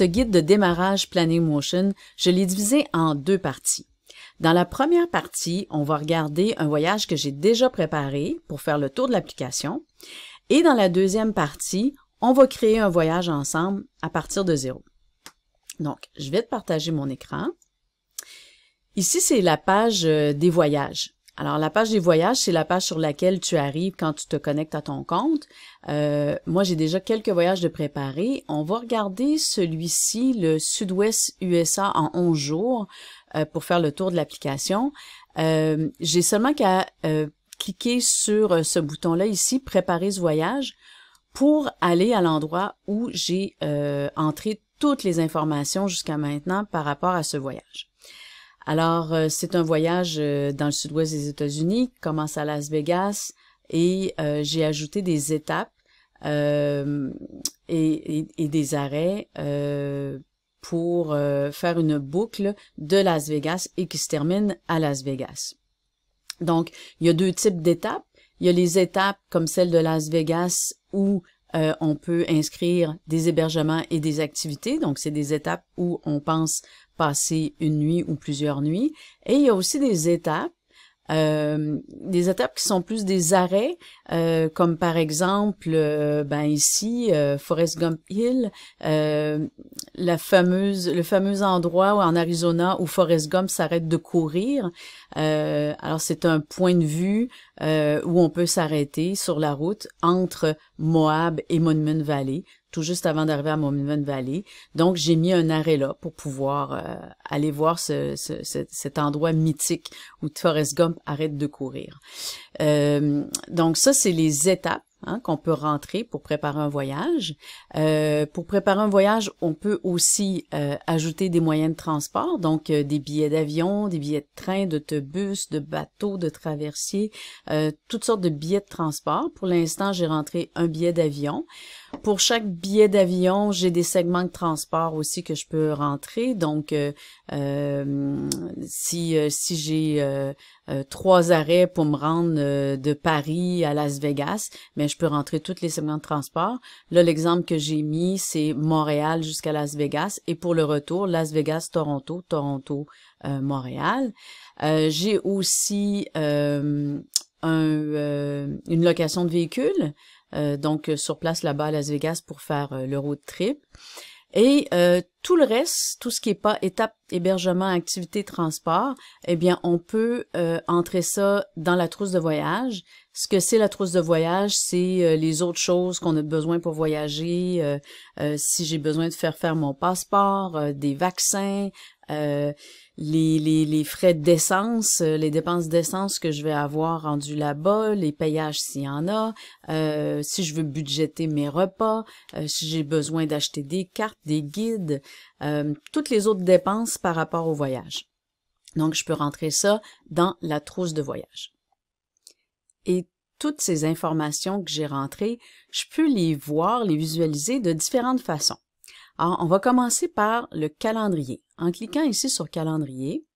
ce guide de démarrage Planning Motion, je l'ai divisé en deux parties. Dans la première partie, on va regarder un voyage que j'ai déjà préparé pour faire le tour de l'application. Et dans la deuxième partie, on va créer un voyage ensemble à partir de zéro. Donc, je vais te partager mon écran. Ici, c'est la page euh, des voyages. Alors, la page des voyages, c'est la page sur laquelle tu arrives quand tu te connectes à ton compte. Euh, moi, j'ai déjà quelques voyages de préparer. On va regarder celui-ci, le Sud-Ouest USA en 11 jours, euh, pour faire le tour de l'application. Euh, j'ai seulement qu'à cliquer sur ce bouton-là ici, préparer ce voyage, pour aller à l'endroit où j'ai entré toutes les informations jusqu'à maintenant par rapport à ce voyage. Alors, euh, c'est un voyage euh, dans le sud-ouest des États-Unis, commence à Las Vegas, et euh, j'ai ajouté des étapes et, des arrêts pour faire une boucle de Las Vegas et qui se termine à Las Vegas. Donc, il y a deux types d'étapes. Il y a les étapes comme celle de Las Vegas où euh, on peut inscrire des hébergements et des activités, donc c'est des étapes où on pense passer une nuit ou plusieurs nuits. Et il y a aussi des étapes euh, des étapes qui sont plus des arrêts, euh, comme par exemple, ben ici, Forest Gump Hill, fameuse, le fameux endroit où, en Arizona où Forest Gump s'arrête de courir. alors c'est un point de vue où on peut s'arrêter sur la route entre Moab et Monument Valley, tout juste avant d'arriver à Monument Valley. Donc, j'ai mis un arrêt là pour pouvoir euh, aller voir cet endroit mythique où Forrest Gump arrête de courir. Euh, donc, ça, c'est les étapes Hein, qu'on peut rentrer pour préparer un voyage. Euh, pour préparer un voyage, on peut aussi euh, ajouter des moyens de transport, donc euh, des billets d'avion, des billets de train, d'autobus, de bateau, de traversier, toutes sortes de billets de transport. Pour l'instant, j'ai rentré un billet d'avion. Pour chaque billet d'avion, j'ai des segments de transport aussi que je peux rentrer. Donc, euh, euh, si, euh, si j'ai trois arrêts pour me rendre de Paris à Las Vegas, mais je peux rentrer tous les segments de transport. Là, l'exemple que j'ai mis, c'est Montréal jusqu'à Las Vegas. Et pour le retour, Las Vegas-Toronto, Toronto-Montréal. j'ai aussi une location de véhicule. Euh, donc euh, sur place là-bas à Las Vegas pour faire euh, le road trip. Et tout le reste, tout ce qui est pas étape, hébergement, activité, transport, eh bien, on peut entrer ça dans la trousse de voyage. Ce que c'est la trousse de voyage, c'est les autres choses qu'on a besoin pour voyager. si j'ai besoin de faire faire mon passeport, des vaccins, les, les, les frais d'essence, euh, les dépenses d'essence que je vais avoir rendues là-bas, les payages s'il y en a, euh, si je veux budgéter mes repas, euh, si j'ai besoin d'acheter des cartes, des guides, toutes les autres dépenses par rapport au voyage. Donc, je peux rentrer ça dans la trousse de voyage. Et toutes ces informations que j'ai rentrées, je peux les voir, les visualiser de différentes façons. Alors, on va commencer par le calendrier. En cliquant ici sur calendrier,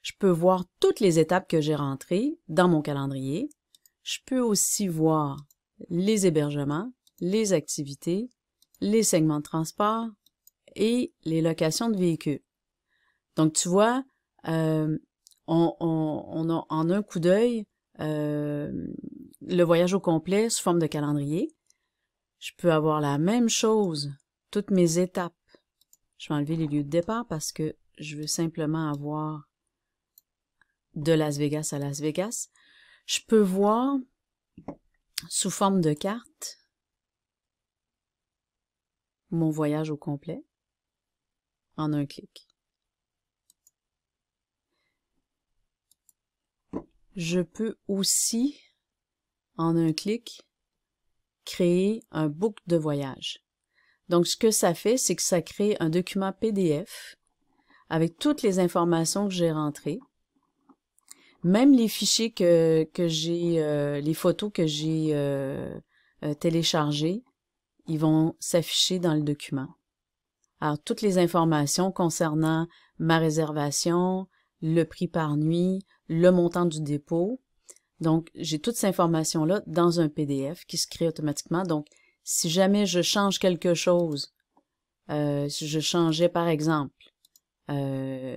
je peux voir toutes les étapes que j'ai rentrées dans mon calendrier. Je peux aussi voir les hébergements, les activités, les segments de transport et les locations de véhicules. Donc, tu vois, euh, on, a en un coup d'œil euh, le voyage au complet sous forme de calendrier. Je peux avoir la même chose toutes mes étapes. Je vais enlever les lieux de départ parce que je veux simplement avoir de Las Vegas à Las Vegas. Je peux voir sous forme de carte mon voyage au complet en un clic. Je peux aussi, en un clic, créer un book de voyage. Donc, ce que ça fait, c'est que ça crée un document PDF avec toutes les informations que j'ai rentrées, même les fichiers que, j'ai, euh, les photos que j'ai euh, euh, téléchargées, ils vont s'afficher dans le document. Alors, toutes les informations concernant ma réservation, le prix par nuit, le montant du dépôt. Donc, j'ai toutes ces informations-là dans un PDF qui se crée automatiquement. Donc, si jamais je change quelque chose, euh, si je changeais par exemple euh,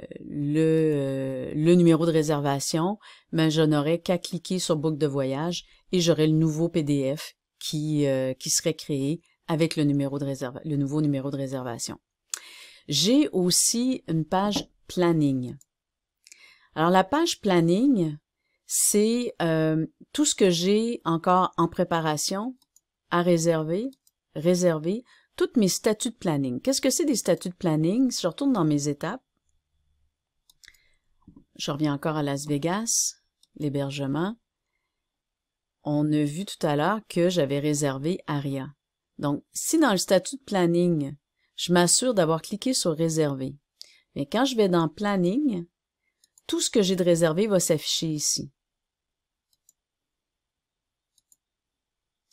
euh, le, numéro de réservation, mais ben, je n'aurais qu'à cliquer sur Book de voyage et j'aurais le nouveau PDF qui, qui serait créé avec le, numéro de le nouveau numéro de réservation. J'ai aussi une page planning. Alors la page planning, c'est tout ce que j'ai encore en préparation à réserver, réserver, toutes mes statuts de planning. Qu'est-ce que c'est des statuts de planning? Si je retourne dans mes étapes, je reviens encore à Las Vegas, l'hébergement. On a vu tout à l'heure que j'avais réservé ARIA. Donc, si dans le statut de planning, je m'assure d'avoir cliqué sur réserver, mais quand je vais dans planning, tout ce que j'ai de réservé va s'afficher ici.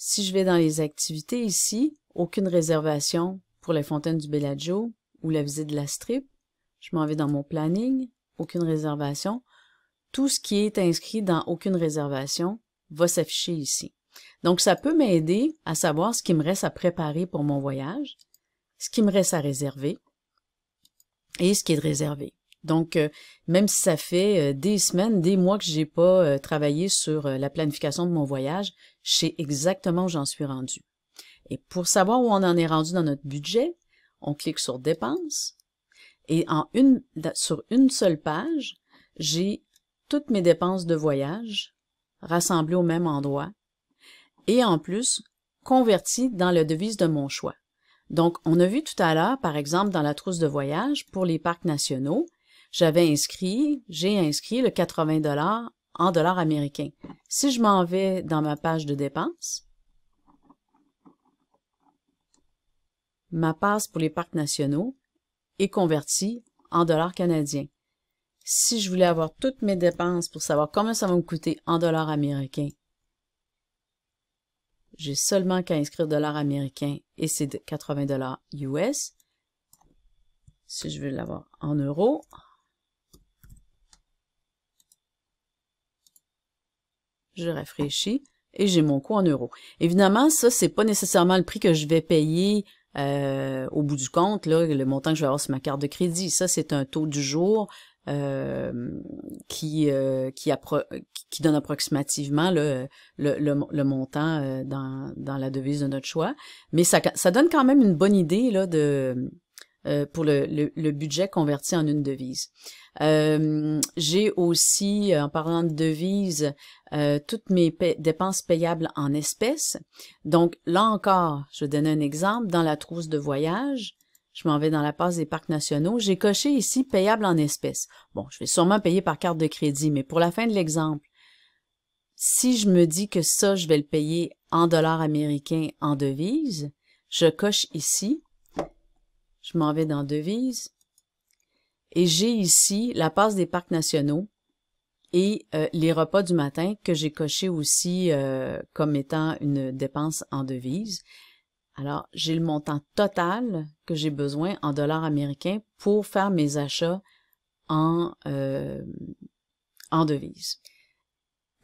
si je vais dans les activités ici, aucune réservation pour les fontaines du Bellagio ou la visite de la Strip. Je m'en vais dans mon planning, aucune réservation. Tout ce qui est inscrit dans aucune réservation va s'afficher ici. Donc, ça peut m'aider à savoir ce qui me reste à préparer pour mon voyage, ce qui me reste à réserver et ce qui est réservé. Donc, euh, même si ça fait euh, des semaines, des mois que j'ai pas euh, travaillé sur la planification de mon voyage, je sais exactement où j'en suis rendu. Et pour savoir où on en est rendu dans notre budget, on clique sur dépenses et en une, sur une seule page, j'ai toutes mes dépenses de voyage rassemblées au même endroit et en plus converties dans la devise de mon choix. Donc, on a vu tout à l'heure, par exemple, dans la trousse de voyage, pour les parcs nationaux, j'avais inscrit, j'ai inscrit le 80 dollars en dollars américains. Si je m'en vais dans ma page de dépenses, ma passe pour les parcs nationaux est convertie en dollars canadiens. Si je voulais avoir toutes mes dépenses pour savoir combien ça va me coûter en dollars américains, j'ai seulement qu'à inscrire dollars américains et c'est 80 dollars US. Si je veux l'avoir en euros, Je rafraîchis et j'ai mon coût en euros. Évidemment, ça, c'est pas nécessairement le prix que je vais payer euh, au bout du compte, là, le montant que je vais avoir sur ma carte de crédit. Ça, c'est un taux du jour euh, qui, euh, qui, donne approximativement le, le, le, le montant dans, dans, la devise de notre choix. Mais ça, ça donne quand même une bonne idée là, de, euh, pour le, budget converti en une devise. Euh, j'ai aussi, euh, en parlant de devise, toutes mes dépenses payables en espèces. Donc là encore, je donne un exemple, dans la trousse de voyage, je m'en vais dans la passe des parcs nationaux. J'ai coché ici payable en espèces. Bon, je vais sûrement payer par carte de crédit, mais pour la fin de l'exemple, si je me dis que ça, je vais le payer en dollars américains en devise, je coche ici je m'en vais dans Devises. Et j'ai ici la passe des parcs nationaux et euh, les repas du matin que j'ai coché aussi euh, comme étant une dépense en devise. Alors, j'ai le montant total que j'ai besoin en dollars américains pour faire mes achats en, euh, en devises.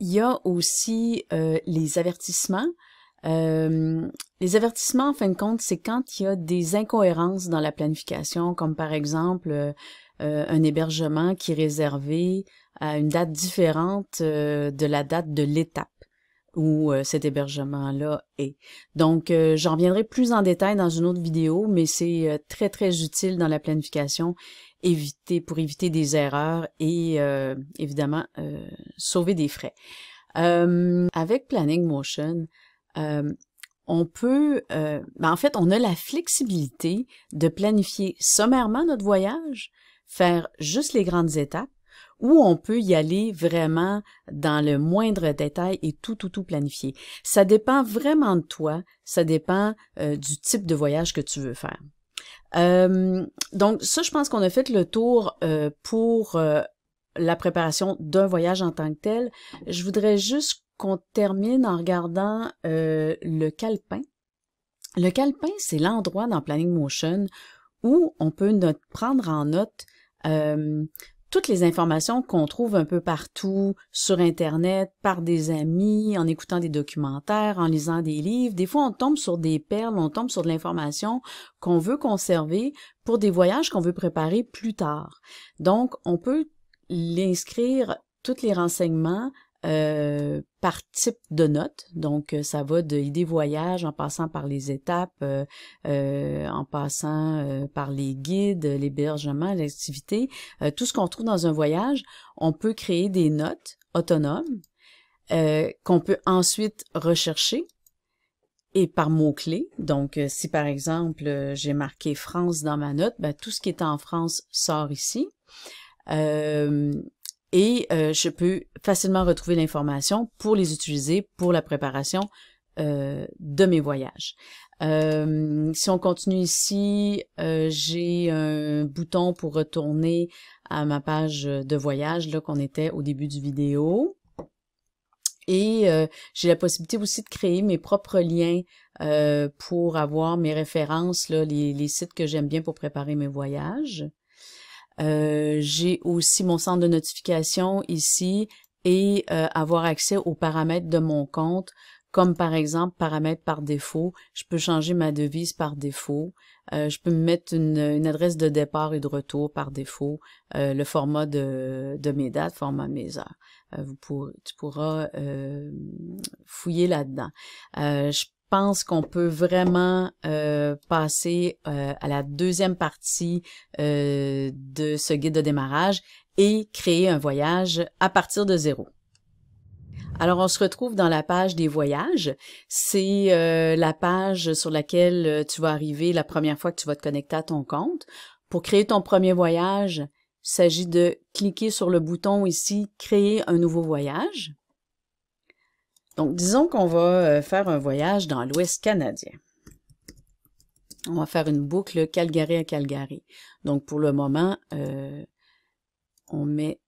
Il y a aussi les avertissements. Les avertissements, en fin de compte, c'est quand il y a des incohérences dans la planification, comme par exemple euh, euh, un hébergement qui est réservé à une date différente euh, de la date de l'étape où cet hébergement-là est. Donc, j'en reviendrai plus en détail dans une autre vidéo, mais c'est très, très utile dans la planification éviter, pour éviter des erreurs et évidemment sauver des frais. avec Planning Motion, on peut, euh, ben, en fait, on a la flexibilité de planifier sommairement notre voyage, faire juste les grandes étapes, ou on peut y aller vraiment dans le moindre détail et tout, tout, tout planifier. Ça dépend vraiment de toi, ça dépend euh, du type de voyage que tu veux faire. Euh, donc ça, je pense qu'on a fait le tour pour la préparation d'un voyage en tant que tel. Je voudrais juste qu'on termine en regardant euh, le calepin. Le calepin, c'est l'endroit dans Planning Motion où on peut prendre en note euh, toutes les informations qu'on trouve un peu partout, sur Internet, par des amis, en écoutant des documentaires, en lisant des livres. Des fois, on tombe sur des perles, on tombe sur de l'information qu'on veut conserver pour des voyages qu'on veut préparer plus tard. Donc, on peut l'inscrire tous les renseignements euh, par type de note. Donc, euh, ça va de idée voyage en passant par les étapes, euh, en passant par les guides, l'hébergement, l'activité. tout ce qu'on trouve dans un voyage, on peut créer des notes autonomes qu'on peut ensuite rechercher et par mots-clés. Donc, si par exemple, j'ai marqué France dans ma note, ben, tout ce qui est en France sort ici et euh, je peux facilement retrouver l'information pour les utiliser pour la préparation euh, de mes voyages. Euh, si on continue ici, j'ai un bouton pour retourner à ma page de voyage là qu'on était au début du vidéo. Et j'ai la possibilité aussi de créer mes propres liens pour avoir mes références, là, les sites que j'aime bien pour préparer mes voyages. Euh, j'ai aussi mon centre de notification ici et euh, avoir accès aux paramètres de mon compte, comme par exemple paramètres par défaut. Je peux changer ma devise par défaut. Euh, je peux me mettre une, adresse de départ et de retour par défaut, le format de, mes dates, format mes heures. vous pour, tu pourras fouiller là-dedans pense qu'on peut vraiment euh, passer euh, à la deuxième partie euh, de ce guide de démarrage et créer un voyage à partir de zéro. Alors, on se retrouve dans la page des voyages. C'est la page sur laquelle tu vas arriver la première fois que tu vas te connecter à ton compte. Pour créer ton premier voyage, il s'agit de cliquer sur le bouton ici « Créer un nouveau voyage ». Donc, disons qu'on va euh, faire un voyage dans l'Ouest canadien. On va faire une boucle Calgary à Calgary. Donc, pour le moment, euh, on met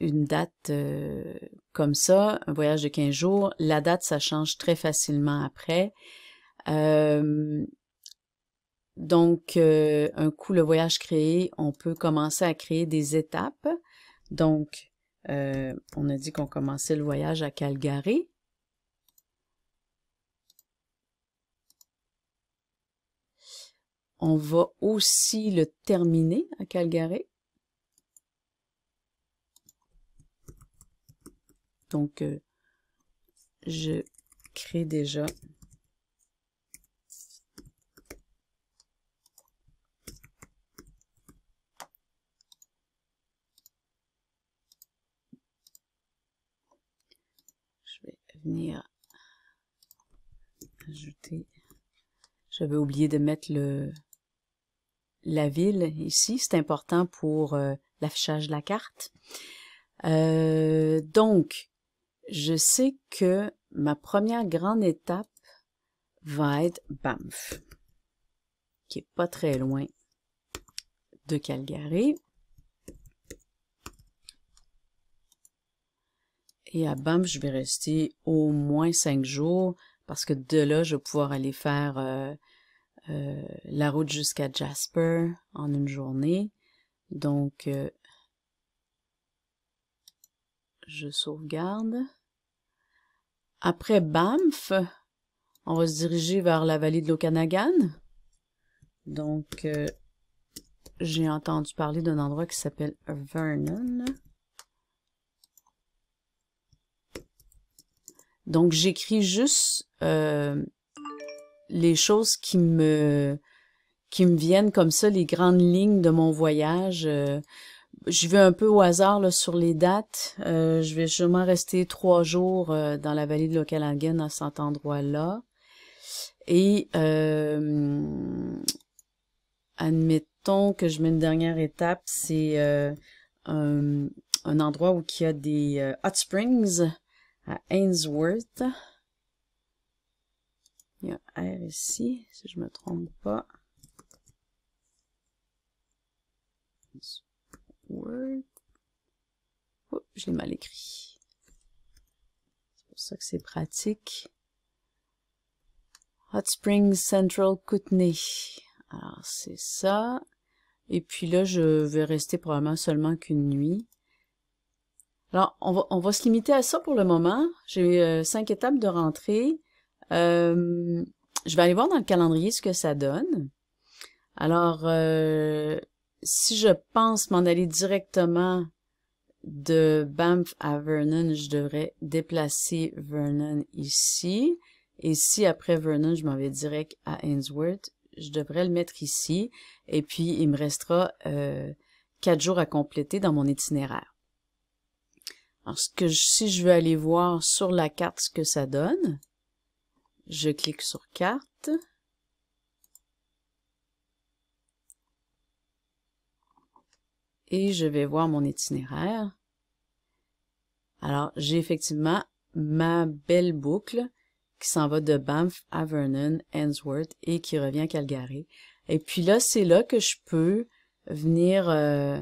une date euh, comme ça, un voyage de 15 jours. La date, ça change très facilement après. donc, un coup le voyage créé, on peut commencer à créer des étapes. Donc, euh, on a dit qu'on commençait le voyage à Calgary. On va aussi le terminer à Calgary. Donc, euh, je crée déjà venir ajouter. J'avais oublié de mettre le la ville ici. C'est important pour euh, l'affichage de la carte. Euh, donc, je sais que ma première grande étape va être Banff, qui est pas très loin de Calgary. Et à Banff, je vais rester au moins cinq jours parce que de là, je vais pouvoir aller faire euh, euh, la route jusqu'à Jasper en une journée. Donc, euh, je sauvegarde. Après Banff, on va se diriger vers la vallée de l'Okanagan. Donc, j'ai entendu parler d'un endroit qui s'appelle Vernon. Donc j'écris juste euh, les choses qui me qui me viennent comme ça, les grandes lignes de mon voyage. Euh. je vais un peu au hasard là, sur les dates. Euh, je vais sûrement rester trois jours dans la vallée de l'Okanagan à cet endroit-là. Et admettons que je mets une dernière étape, c'est un, un, endroit où il y a des hot springs à Ainsworth. Il y a R ici, si je me trompe pas. Ainsworth. Oh, je l'ai mal écrit. C'est pour ça que c'est pratique. Hot Springs Central Kootenay. Alors, c'est ça. Et puis là, je vais rester probablement seulement qu'une nuit. Alors, on va, on va se limiter à ça pour le moment. J'ai euh, cinq étapes de rentrée. Euh, je vais aller voir dans le calendrier ce que ça donne. Alors, euh, si je pense m'en aller directement de Banff à Vernon, je devrais déplacer Vernon ici. Et si après Vernon, je m'en vais direct à Ainsworth, je devrais le mettre ici. Et puis, il me restera quatre jours à compléter dans mon itinéraire. Alors, que si je veux aller voir sur la carte ce que ça donne, je clique sur carte. Et je vais voir mon itinéraire. Alors, j'ai effectivement ma belle boucle qui s'en va de Banff à Vernon, Ainsworth et qui revient à Calgary. Et puis là, c'est là que je peux venir euh,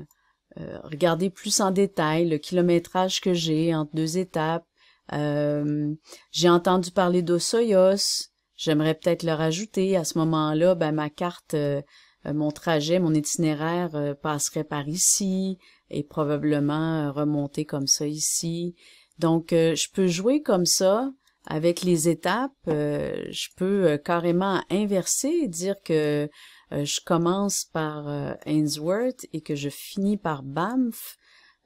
euh, regarder plus en détail le kilométrage que j'ai entre deux étapes. Euh, j'ai entendu parler d'Osoyos. J'aimerais peut-être le rajouter. À ce moment-là, ben, ma carte, euh, mon trajet, mon itinéraire passerait par ici et probablement remonter comme ça ici. Donc, je peux jouer comme ça avec les étapes. je peux carrément inverser et dire que euh, je commence par euh, Ainsworth et que je finis par Banff,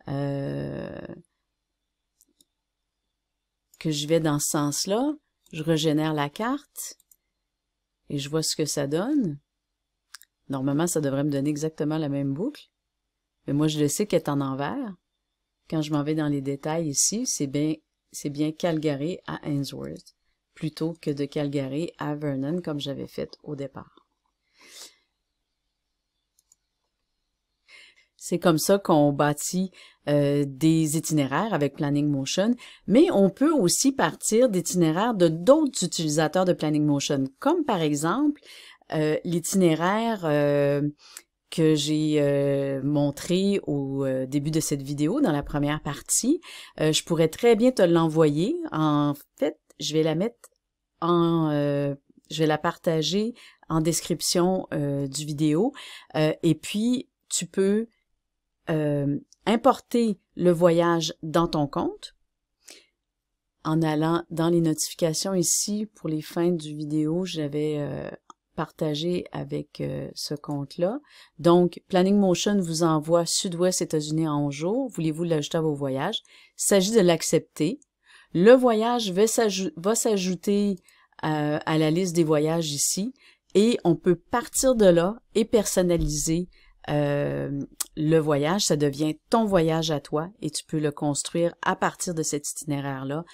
euh, que je vais dans ce sens-là, je régénère la carte et je vois ce que ça donne. Normalement, ça devrait me donner exactement la même boucle, mais moi je le sais qu'elle est en envers. Quand je m'en vais dans les détails ici, c'est bien, c'est bien Calgary à Ainsworth plutôt que de Calgary à Vernon comme j'avais fait au départ. C'est comme ça qu'on bâtit euh, des itinéraires avec Planning Motion, mais on peut aussi partir d'itinéraires de d'autres utilisateurs de Planning Motion, comme par exemple euh, l'itinéraire euh, que j'ai montré au début de cette vidéo, dans la première partie. je pourrais très bien te l'envoyer. En fait, je vais la mettre en... je vais la partager en description du vidéo. et puis, tu peux euh, importer le voyage dans ton compte en allant dans les notifications ici pour les fins du vidéo, j'avais euh, partagé avec euh, ce compte-là. Donc, Planning Motion vous envoie Sud-Ouest États-Unis en jour Voulez-vous l'ajouter à vos voyages? Il s'agit de l'accepter. Le voyage va s'ajouter à la liste des voyages ici et on peut partir de là et personnaliser euh, le voyage, ça devient ton voyage à toi et tu peux le construire à partir de cet itinéraire-là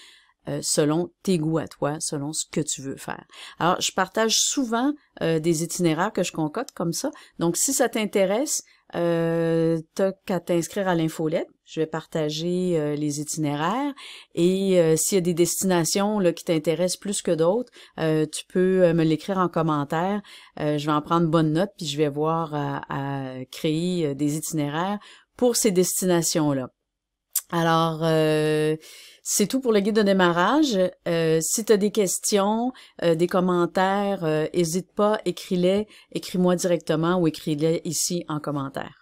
euh, selon tes goûts à toi, selon ce que tu veux faire. Alors, je partage souvent euh, des itinéraires que je concote comme ça. Donc, si ça t'intéresse, euh, t'as qu'à t'inscrire à l'infolette. Je vais partager euh, les itinéraires et euh, s'il y a des destinations là, qui t'intéressent plus que d'autres, euh, tu peux me l'écrire en commentaire. je vais en prendre bonne note puis je vais voir à, à créer des itinéraires pour ces destinations-là. Alors, c'est tout pour le guide de démarrage. Euh, si tu as des questions, euh, des commentaires, n'hésite euh, pas, écris-les, écris-moi directement ou écris-les ici en commentaire.